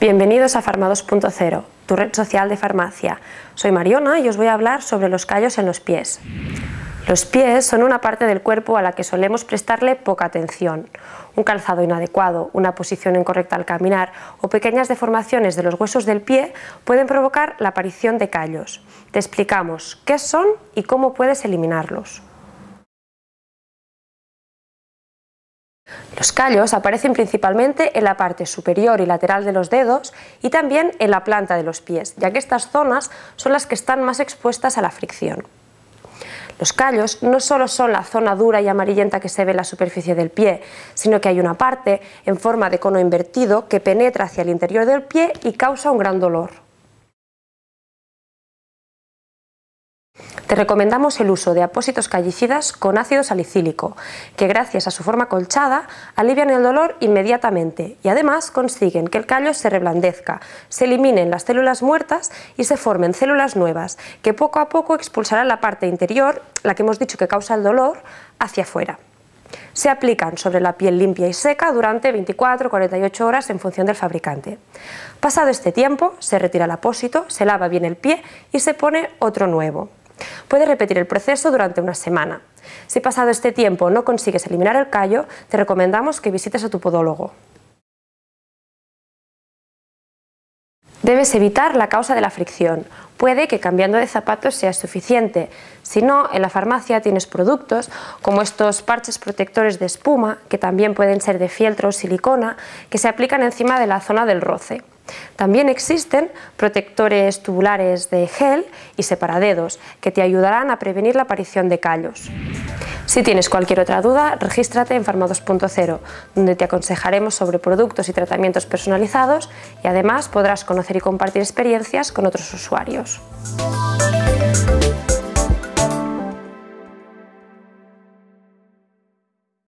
Bienvenidos a 2.0, tu red social de farmacia. Soy Mariona y os voy a hablar sobre los callos en los pies. Los pies son una parte del cuerpo a la que solemos prestarle poca atención. Un calzado inadecuado, una posición incorrecta al caminar o pequeñas deformaciones de los huesos del pie pueden provocar la aparición de callos. Te explicamos qué son y cómo puedes eliminarlos. Los callos aparecen principalmente en la parte superior y lateral de los dedos y también en la planta de los pies, ya que estas zonas son las que están más expuestas a la fricción. Los callos no solo son la zona dura y amarillenta que se ve en la superficie del pie, sino que hay una parte en forma de cono invertido que penetra hacia el interior del pie y causa un gran dolor. Te recomendamos el uso de apósitos callicidas con ácido salicílico, que gracias a su forma colchada alivian el dolor inmediatamente y además consiguen que el callo se reblandezca, se eliminen las células muertas y se formen células nuevas, que poco a poco expulsarán la parte interior, la que hemos dicho que causa el dolor, hacia afuera. Se aplican sobre la piel limpia y seca durante 24-48 horas en función del fabricante. Pasado este tiempo, se retira el apósito, se lava bien el pie y se pone otro nuevo. Puedes repetir el proceso durante una semana. Si pasado este tiempo no consigues eliminar el callo, te recomendamos que visites a tu podólogo. Debes evitar la causa de la fricción. Puede que cambiando de zapatos sea suficiente. Si no, en la farmacia tienes productos como estos parches protectores de espuma, que también pueden ser de fieltro o silicona, que se aplican encima de la zona del roce. También existen protectores tubulares de gel y separadedos que te ayudarán a prevenir la aparición de callos. Si tienes cualquier otra duda, regístrate en Farma 2.0, donde te aconsejaremos sobre productos y tratamientos personalizados y además podrás conocer y compartir experiencias con otros usuarios.